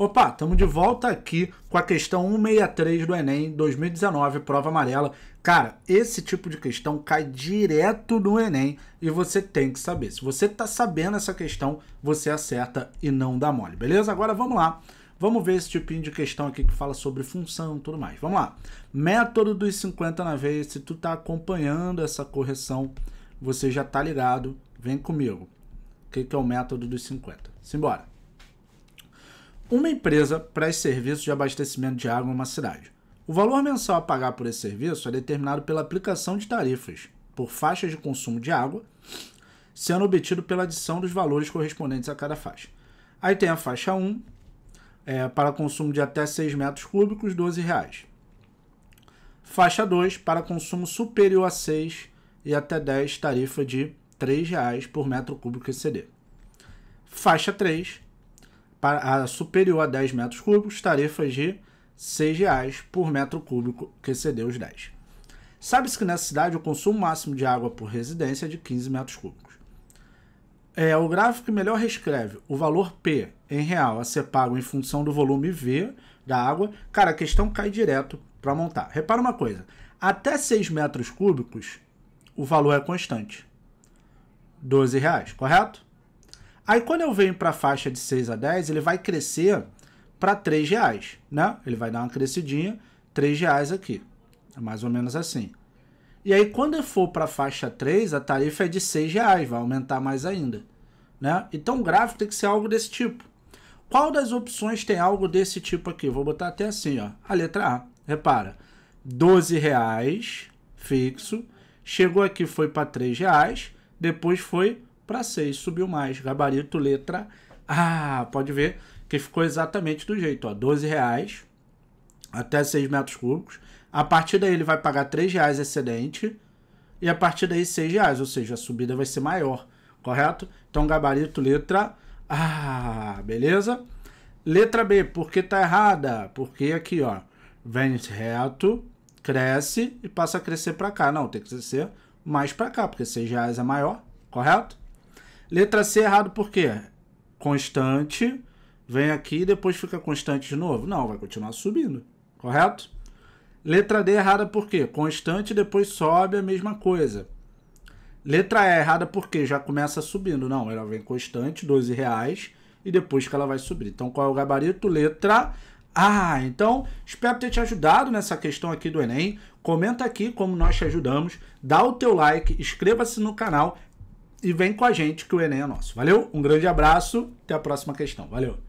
Opa, estamos de volta aqui com a questão 163 do Enem 2019, prova amarela. Cara, esse tipo de questão cai direto no Enem e você tem que saber. Se você está sabendo essa questão, você acerta e não dá mole, beleza? Agora vamos lá. Vamos ver esse tipinho de questão aqui que fala sobre função e tudo mais. Vamos lá. Método dos 50 na vez. Se tu está acompanhando essa correção, você já está ligado. Vem comigo. O que, que é o método dos 50? Simbora uma empresa presta serviço de abastecimento de água em uma cidade. O valor mensal a pagar por esse serviço é determinado pela aplicação de tarifas por faixas de consumo de água, sendo obtido pela adição dos valores correspondentes a cada faixa. Aí tem a faixa 1, é, para consumo de até 6 metros cúbicos, R$ reais. Faixa 2, para consumo superior a 6 e até 10, tarifa de R$ reais por metro cúbico exceder. Faixa 3, para a superior a 10 metros cúbicos, tarifas de R$ 6,00 por metro cúbico que exceder os 10. Sabe-se que nessa cidade o consumo máximo de água por residência é de 15 metros cúbicos. É, o gráfico que melhor reescreve o valor P em real a ser pago em função do volume V da água, cara, a questão cai direto para montar. Repara uma coisa, até 6 metros cúbicos o valor é constante, R$ reais, correto? Aí quando eu venho para a faixa de 6 a 10, ele vai crescer para 3 reais, né? Ele vai dar uma crescidinha, 3 reais aqui. É mais ou menos assim. E aí quando eu for para a faixa 3, a tarifa é de 6 reais, vai aumentar mais ainda. Né? Então o gráfico tem que ser algo desse tipo. Qual das opções tem algo desse tipo aqui? Vou botar até assim, ó. A letra A. Repara, 12 reais fixo. Chegou aqui foi para 3 reais. Depois foi para 6, subiu mais. Gabarito letra A. Pode ver que ficou exatamente do jeito, ó, 12 reais até 6 metros cúbicos. A partir daí ele vai pagar 3 reais excedente e a partir daí 6 reais, ou seja, a subida vai ser maior, correto? Então gabarito letra A, beleza? Letra B, porque tá errada? Porque aqui, ó, vem reto, cresce e passa a crescer para cá. Não, tem que crescer mais para cá, porque 6 reais é maior, correto? Letra C é errado por quê? Constante, vem aqui e depois fica constante de novo. Não, vai continuar subindo, correto? Letra D é errada por quê? Constante, depois sobe a mesma coisa. Letra E é errada porque já começa subindo. Não, ela vem constante, 12 reais, e depois que ela vai subir. Então, qual é o gabarito? Letra ah, então espero ter te ajudado nessa questão aqui do Enem. Comenta aqui como nós te ajudamos, dá o teu like, inscreva-se no canal, e vem com a gente que o Enem é nosso. Valeu, um grande abraço, até a próxima questão. Valeu!